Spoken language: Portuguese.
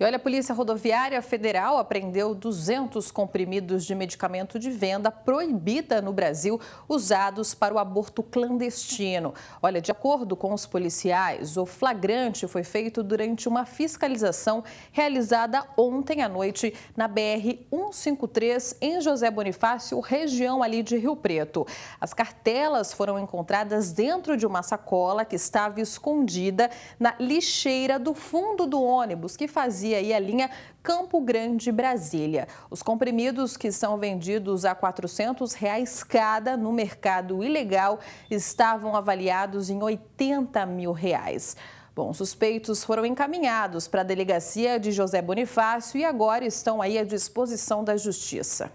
E olha, a Polícia Rodoviária Federal apreendeu 200 comprimidos de medicamento de venda proibida no Brasil, usados para o aborto clandestino. Olha, de acordo com os policiais, o flagrante foi feito durante uma fiscalização realizada ontem à noite na BR 153 em José Bonifácio, região ali de Rio Preto. As cartelas foram encontradas dentro de uma sacola que estava escondida na lixeira do fundo do ônibus que fazia e a linha Campo Grande Brasília. Os comprimidos que são vendidos a R$ 400 reais cada no mercado ilegal estavam avaliados em R$ 80 mil. Reais. Bom, suspeitos foram encaminhados para a delegacia de José Bonifácio e agora estão aí à disposição da Justiça.